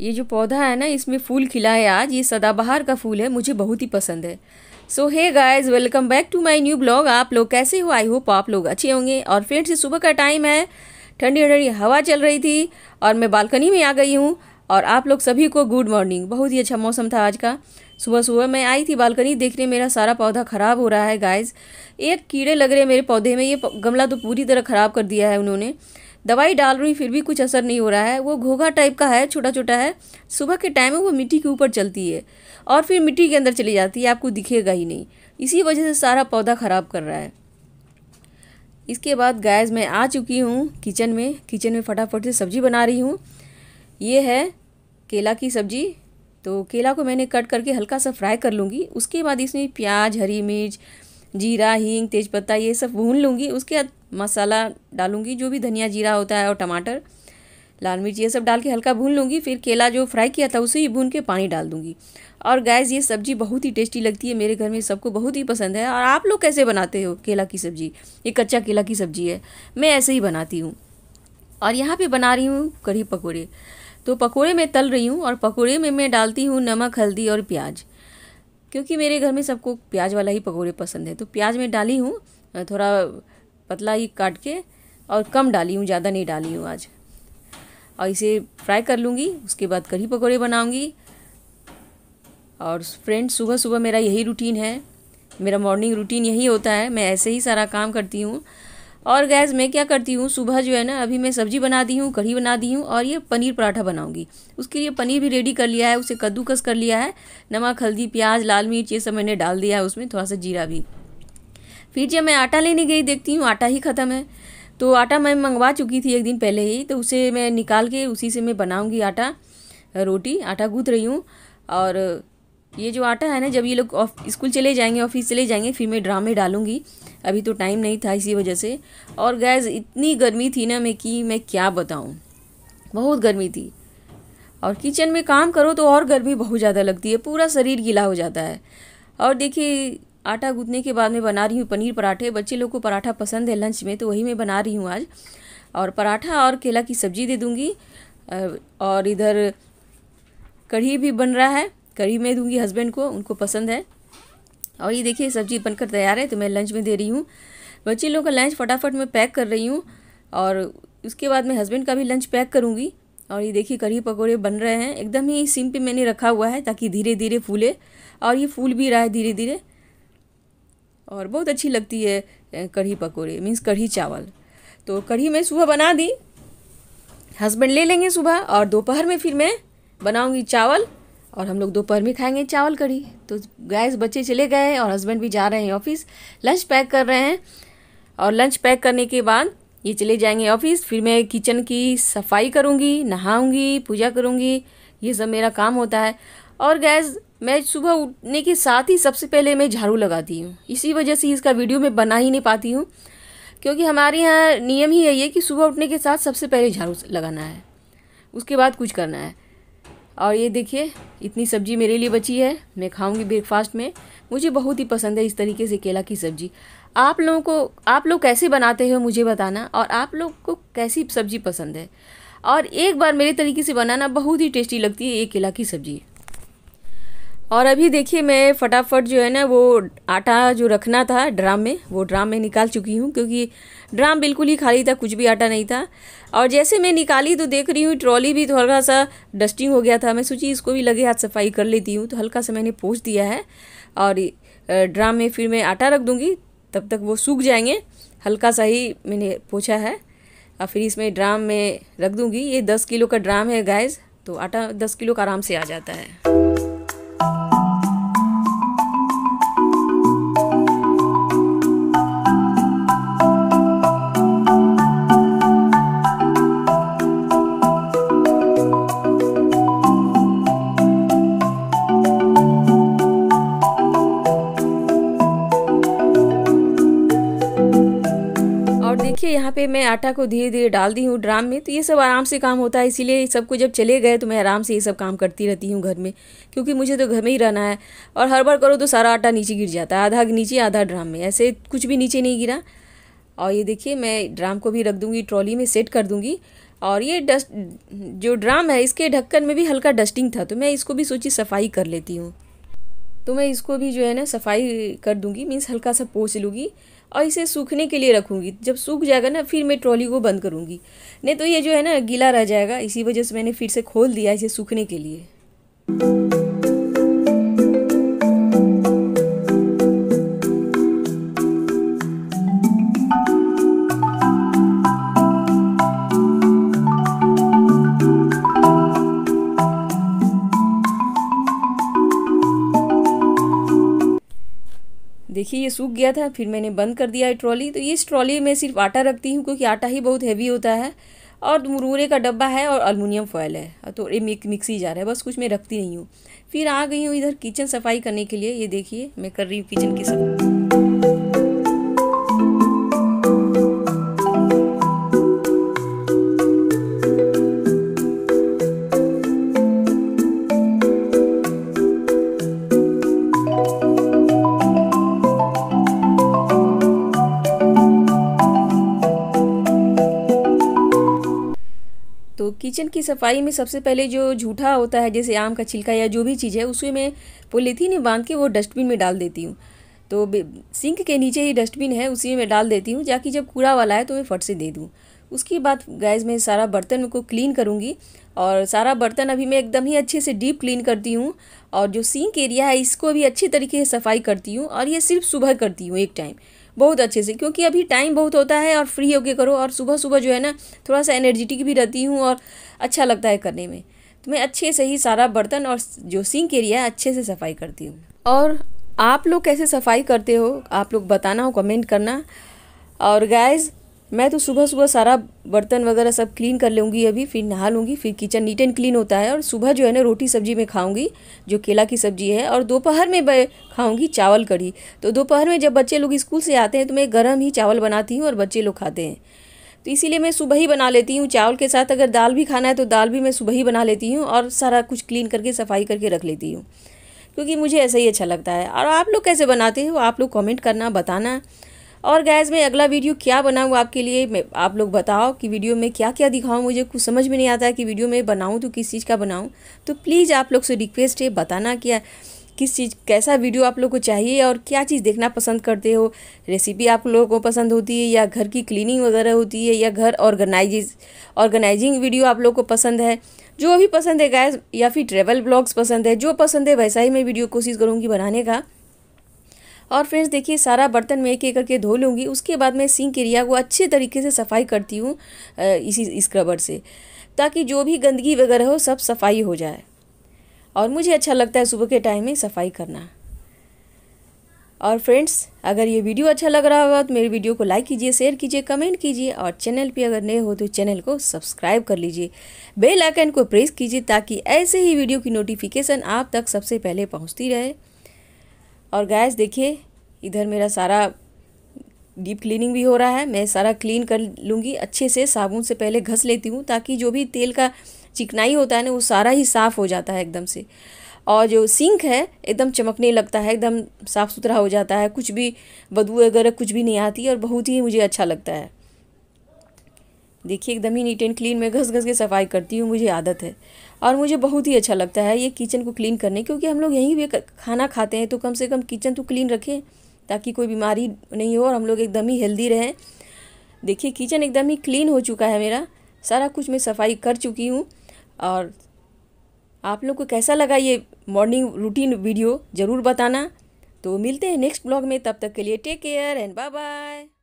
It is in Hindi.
ये जो पौधा है ना इसमें फूल खिला है आज ये सदाबहार का फूल है मुझे बहुत ही पसंद है so hey guys welcome back to my new blog आप लोग कैसे हो आई होप आप लोग अच्छे होंगे और फ्रेंड्स सुबह का टाइम है ठंडी ठंडी हवा चल रही थी और मैं बालकनी में आ गई हूँ और आप लोग सभी को गुड मॉर्निंग बहुत ही अच्छा मौसम था आज का सुबह सुबह मैं आई थी बालकनी देखने मेरा सारा पौधा ख़राब हो रहा है गाइज एक कीड़े लग रहे हैं मेरे पौधे में ये गमला तो पूरी तरह ख़राब कर दिया है उन्होंने दवाई डाल रही फिर भी कुछ असर नहीं हो रहा है वो घोघा टाइप का है छोटा छोटा है सुबह के टाइम में वो मिट्टी के ऊपर चलती है और फिर मिट्टी के अंदर चली जाती है आपको दिखेगा ही नहीं इसी वजह से सारा पौधा ख़राब कर रहा है इसके बाद गैस मैं आ चुकी हूँ किचन में किचन में फटाफट से सब्ज़ी बना रही हूँ ये है केला की सब्ज़ी तो केला को मैंने कट करके हल्का सा फ्राई कर लूँगी उसके बाद इसमें प्याज हरी मिर्च जीरा हींग तेज़पत्ता ये सब भून लूँगी उसके बाद मसाला डालूँगी जो भी धनिया जीरा होता है और टमाटर लाल मिर्च ये सब डाल के हल्का भून लूँगी फिर केला जो फ्राई किया था उसे ही भून के पानी डाल दूँगी और गैस ये सब्ज़ी बहुत ही टेस्टी लगती है मेरे घर में सबको बहुत ही पसंद है और आप लोग कैसे बनाते हो केला की सब्ज़ी ये कच्चा केला की सब्ज़ी है मैं ऐसे ही बनाती हूँ और यहाँ पर बना रही हूँ कढ़ी पकौड़े तो पकौड़े में तल रही हूँ और पकौड़े में मैं डालती हूँ नमक हल्दी और प्याज़ क्योंकि मेरे घर में सबको प्याज वाला ही पकौड़े पसंद है तो प्याज मैं डाली हूँ थोड़ा पतला ही काट के और कम डाली हूँ ज़्यादा नहीं डाली हूँ आज और इसे फ्राई कर लूँगी उसके बाद कढ़ी पकौड़े बनाऊँगी और फ्रेंड्स सुबह सुबह मेरा यही रूटीन है मेरा मॉर्निंग रूटीन यही होता है मैं ऐसे ही सारा काम करती हूँ और गैस मैं क्या करती हूँ सुबह जो है ना अभी मैं सब्जी बना दी हूँ कढ़ी बना दी हूँ और ये पनीर पराठा बनाऊँगी उसके लिए पनीर भी रेडी कर लिया है उसे कद्दूकस कर लिया है नमक हल्दी प्याज लाल मिर्च ये सब मैंने डाल दिया है उसमें थोड़ा सा जीरा भी फिर जब मैं आटा लेने गई देखती हूँ आटा ही ख़त्म है तो आटा मैं मंगवा चुकी थी एक दिन पहले ही तो उसे मैं निकाल के उसी से मैं बनाऊँगी आटा रोटी आटा गूँथ रही हूँ और ये जो आटा है ना जब ये लोग स्कूल चले जाएंगे ऑफिस चले जाएंगे फिर मैं ड्रामे डालूँगी अभी तो टाइम नहीं था इसी वजह से और गैस इतनी गर्मी थी ना मैं कि मैं क्या बताऊँ बहुत गर्मी थी और किचन में काम करो तो और गर्मी बहुत ज़्यादा लगती है पूरा शरीर गीला हो जाता है और देखिए आटा गूंथने के बाद मैं बना रही हूँ पनीर पराठे बच्चे लोग को पराठा पसंद है लंच में तो वही मैं बना रही हूँ आज और पराठा और केला की सब्ज़ी दे दूँगी और इधर कढ़ी भी बन रहा है कढ़ी में दूँगी हस्बैंड को उनको पसंद है और ये देखिए सब्जी बनकर तैयार है तो मैं लंच में दे रही हूँ बच्चे लोगों का लंच फटाफट मैं पैक कर रही हूँ और उसके बाद मैं हस्बैंड का भी लंच पैक करूँगी और ये देखिए कढ़ी पकौड़े बन रहे हैं एकदम ही सिम पे मैंने रखा हुआ है ताकि धीरे धीरे फूले और ये फूल भी रहा है धीरे धीरे और बहुत अच्छी लगती है कढ़ी पकौड़े मीन्स कढ़ी चावल तो कढ़ी मैं सुबह बना दी हस्बैंड ले लेंगे सुबह और दोपहर में फिर मैं बनाऊँगी चावल और हम लोग दोपहर में खाएंगे चावल कड़ी तो गैस बच्चे चले गए और हस्बैंड भी जा रहे हैं ऑफिस लंच पैक कर रहे हैं और लंच पैक करने के बाद ये चले जाएंगे ऑफिस फिर मैं किचन की सफाई करूँगी नहाऊँगी पूजा करूँगी ये सब मेरा काम होता है और गैस मैं सुबह उठने के साथ ही सबसे पहले मैं झाड़ू लगाती हूँ इसी वजह से इसका वीडियो मैं बना ही नहीं पाती हूँ क्योंकि हमारे यहाँ नियम ही यही है कि सुबह उठने के साथ सबसे पहले झाड़ू लगाना है उसके बाद कुछ करना है और ये देखिए इतनी सब्जी मेरे लिए बची है मैं खाऊंगी ब्रेकफास्ट में मुझे बहुत ही पसंद है इस तरीके से केला की सब्जी आप लोगों को आप लोग कैसे बनाते हो मुझे बताना और आप लोग को कैसी सब्जी पसंद है और एक बार मेरे तरीके से बनाना बहुत ही टेस्टी लगती है ये केला की सब्जी और अभी देखिए मैं फटाफट जो है ना वो आटा जो रखना था ड्राम में वो ड्राम में निकाल चुकी हूँ क्योंकि ड्राम बिल्कुल ही खाली था कुछ भी आटा नहीं था और जैसे मैं निकाली तो देख रही हूँ ट्रॉली भी थोड़ा तो सा डस्टिंग हो गया था मैं सोची इसको भी लगे हाथ सफाई कर लेती हूँ तो हल्का सा मैंने पोछ दिया है और ड्राम में फिर मैं आटा रख दूँगी तब तक वो सूख जाएंगे हल्का सा ही मैंने पोछा है और फिर इसमें ड्राम में रख दूँगी ये दस किलो का ड्राम है गैस तो आटा दस किलो का आराम से आ जाता है Bye. यहाँ पे मैं आटा को धीरे धीरे डाल दी हूँ ड्राम में तो ये सब आराम से काम होता है इसीलिए सबको जब चले गए तो मैं आराम से ये सब काम करती रहती हूँ घर में क्योंकि मुझे तो घर में ही रहना है और हर बार करो तो सारा आटा नीचे गिर जाता है आधा नीचे आधा ड्राम में ऐसे कुछ भी नीचे नहीं गिरा और ये देखिए मैं ड्राम को भी रख दूँगी ट्रॉली में सेट कर दूँगी और ये डस्ट जो ड्राम है इसके ढक्कन में भी हल्का डस्टिंग था तो मैं इसको भी सोची सफाई कर लेती हूँ तो मैं इसको भी जो है ना सफाई कर दूँगी मीन्स हल्का सा पोछ लूँगी और इसे सूखने के लिए रखूँगी जब सूख जाएगा ना फिर मैं ट्रॉली को बंद करूँगी नहीं तो ये जो है ना गीला रह जाएगा इसी वजह से मैंने फिर से खोल दिया इसे सूखने के लिए देखिए ये सूख गया था फिर मैंने बंद कर दिया है ट्रॉली तो ये इस ट्रॉली में सिर्फ आटा रखती हूँ क्योंकि आटा ही बहुत हैवी होता है और मुरूरे का डब्बा है और अलमुनियम फॉयल है तो ये मिक, मिक्सी जा रहा है बस कुछ मैं रखती नहीं हूँ फिर आ गई हूँ इधर किचन सफाई करने के लिए ये देखिए मैं कर रही हूँ किचन की सफाई किचन की सफाई में सबसे पहले जो झूठा होता है जैसे आम का छिलका या जो भी चीज़ है उसमें मैं पोलीथीन में बांध के वो डस्टबिन में डाल देती हूँ तो सिंक के नीचे ही डस्टबिन है उसी में डाल देती हूँ जाकि जब कूड़ा वाला है तो मैं फट से दे दूँ उसके बाद गैस में सारा बर्तन को क्लीन करूँगी और सारा बर्तन अभी मैं एकदम ही अच्छे से डीप क्लीन करती हूँ और जो सिंक एरिया है इसको भी अच्छे तरीके से सफाई करती हूँ और ये सिर्फ सुबह करती हूँ एक टाइम बहुत अच्छे से क्योंकि अभी टाइम बहुत होता है और फ्री होके करो और सुबह सुबह जो है ना थोड़ा सा एनर्जेटिक भी रहती हूँ और अच्छा लगता है करने में तो मैं अच्छे से ही सारा बर्तन और जो सिंक एरिया है अच्छे से सफाई करती हूँ और आप लोग कैसे सफाई करते हो आप लोग बताना हो कमेंट करना और गाइज़ मैं तो सुबह सुबह सारा बर्तन वगैरह सब क्लीन कर लूँगी अभी फिर नहा लूँगी फिर किचन नीट एंड क्लीन होता है और सुबह जो है ना रोटी सब्जी में खाऊँगी जो केला की सब्जी है और दोपहर में खाऊँगी चावल कढ़ी तो दोपहर में जब बच्चे लोग स्कूल से आते हैं तो मैं गर्म ही चावल बनाती हूँ और बच्चे लोग खाते हैं तो इसीलिए मैं सुबह ही बना लेती हूँ चावल के साथ अगर दाल भी खाना है तो दाल भी मैं सुबह ही बना लेती हूँ और सारा कुछ क्लीन करके सफाई करके रख लेती हूँ क्योंकि मुझे ऐसा ही अच्छा लगता है और आप लोग कैसे बनाते हो आप लोग कमेंट करना बताना और गैस मैं अगला वीडियो क्या बनाऊँ आपके लिए मैं आप लोग बताओ कि वीडियो में क्या क्या दिखाऊँ मुझे कुछ समझ में नहीं आता है कि वीडियो में बनाऊँ तो किस चीज़ का बनाऊँ तो प्लीज़ आप लोग से रिक्वेस्ट है बताना क्या किस चीज़ कैसा वीडियो आप लोग को चाहिए और क्या चीज़ देखना पसंद करते हो रेसिपी आप लोगों को पसंद होती है या घर की क्लीनिंग वगैरह होती है या घर ऑर्गेनाइज ऑर्गेनाइजिंग वीडियो आप लोग को पसंद है जो भी पसंद है गैस या फिर ट्रेवल ब्लॉग्स पसंद है जो पसंद है वैसा ही मैं वीडियो कोशिश करूँगी बनाने का और फ्रेंड्स देखिए सारा बर्तन मैं एक एक करके धो लूँगी उसके बाद मैं सिंक एरिया को अच्छे तरीके से सफाई करती हूँ इसी स्क्रबर से ताकि जो भी गंदगी वगैरह हो सब सफाई हो जाए और मुझे अच्छा लगता है सुबह के टाइम में सफाई करना और फ्रेंड्स अगर ये वीडियो अच्छा लग रहा होगा तो मेरे वीडियो को लाइक कीजिए शेयर कीजिए कमेंट कीजिए और चैनल पे अगर नए हो तो चैनल को सब्सक्राइब कर लीजिए बेल आइकन को प्रेस कीजिए ताकि ऐसे ही वीडियो की नोटिफिकेशन आप तक सबसे पहले पहुंचती रहे और गैस देखिए इधर मेरा सारा डीप क्लीनिंग भी हो रहा है मैं सारा क्लीन कर लूँगी अच्छे से साबुन से पहले घस लेती हूँ ताकि जो भी तेल का चिकनाई होता है ना वो सारा ही साफ़ हो जाता है एकदम से और जो सिंक है एकदम चमकने लगता है एकदम साफ़ सुथरा हो जाता है कुछ भी बदबू वगैरह कुछ भी नहीं आती और बहुत ही मुझे अच्छा लगता है देखिए एकदम ही नीट एंड क्लीन मैं घस घस के सफाई करती हूँ मुझे आदत है और मुझे बहुत ही अच्छा लगता है ये किचन को क्लीन करने क्योंकि हम लोग यहीं भी खाना खाते हैं तो कम से कम किचन तो क्लीन रखें ताकि कोई बीमारी नहीं हो और हम लोग एकदम ही हेल्दी रहें देखिए किचन एकदम ही क्लीन हो चुका है मेरा सारा कुछ मैं सफाई कर चुकी हूँ और आप लोग को कैसा लगा ये मॉर्निंग रूटीन वीडियो ज़रूर बताना तो मिलते हैं नेक्स्ट ब्लॉग में तब तक के लिए take care and bye bye